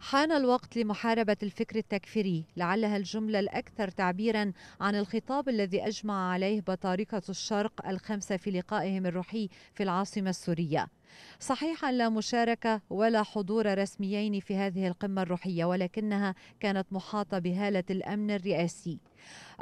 حان الوقت لمحاربة الفكر التكفيري لعلها الجملة الأكثر تعبيرا عن الخطاب الذي أجمع عليه بطاركة الشرق الخمسة في لقائهم الروحي في العاصمة السورية صحيح لا مشاركة ولا حضور رسميين في هذه القمة الروحية ولكنها كانت محاطة بهالة الأمن الرئاسي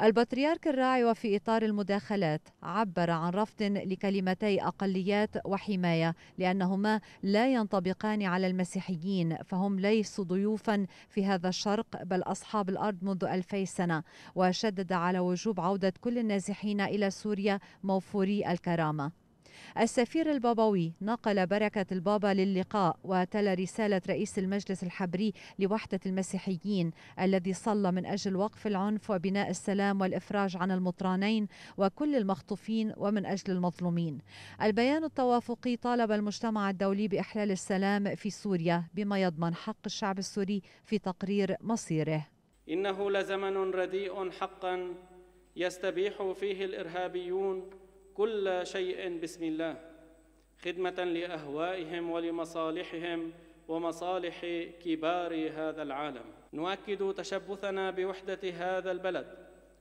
البطريرك الراعي وفي إطار المداخلات عبر عن رفض لكلمتي أقليات وحماية لأنهما لا ينطبقان على المسيحيين فهم ليسوا ضيوفا في هذا الشرق بل أصحاب الأرض منذ ألفي سنة وشدد على وجوب عودة كل النازحين إلى سوريا موفوري الكرامة السفير البابوي نقل بركة البابا للقاء وتلى رسالة رئيس المجلس الحبري لوحدة المسيحيين الذي صلى من أجل وقف العنف وبناء السلام والإفراج عن المطرانين وكل المخطوفين ومن أجل المظلومين البيان التوافقي طالب المجتمع الدولي بإحلال السلام في سوريا بما يضمن حق الشعب السوري في تقرير مصيره إنه لزمن رديء حقا يستبيح فيه الإرهابيون كل شيء بسم الله خدمه لاهوائهم ولمصالحهم ومصالح كبار هذا العالم نؤكد تشبثنا بوحده هذا البلد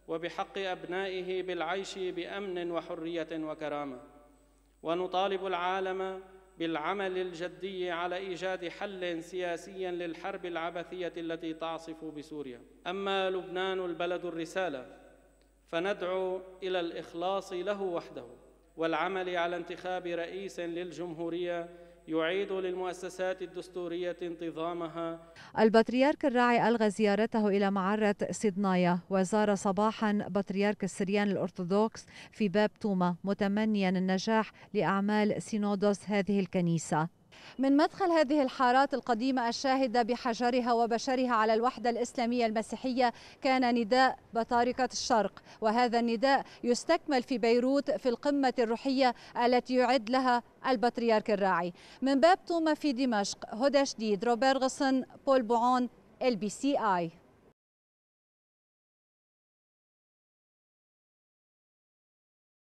وبحق ابنائه بالعيش بامن وحريه وكرامه ونطالب العالم بالعمل الجدي على ايجاد حل سياسي للحرب العبثيه التي تعصف بسوريا اما لبنان البلد الرساله فندعو الى الاخلاص له وحده والعمل على انتخاب رئيس للجمهوريه يعيد للمؤسسات الدستورية انتظامها البطريرك الراعي ألغى زيارته إلى معرة سيدنايا وزار صباحا بطريرك السريان الأرثوذكس في باب توما متمنيا النجاح لأعمال سينودوس هذه الكنيسة من مدخل هذه الحارات القديمة الشاهدة بحجرها وبشرها على الوحدة الإسلامية المسيحية كان نداء بطاركة الشرق وهذا النداء يستكمل في بيروت في القمة الروحية التي يعد لها البطريرك الراعي من باب توما في دمشق هدى شديد روبير غصن بول بوعون البي سي آي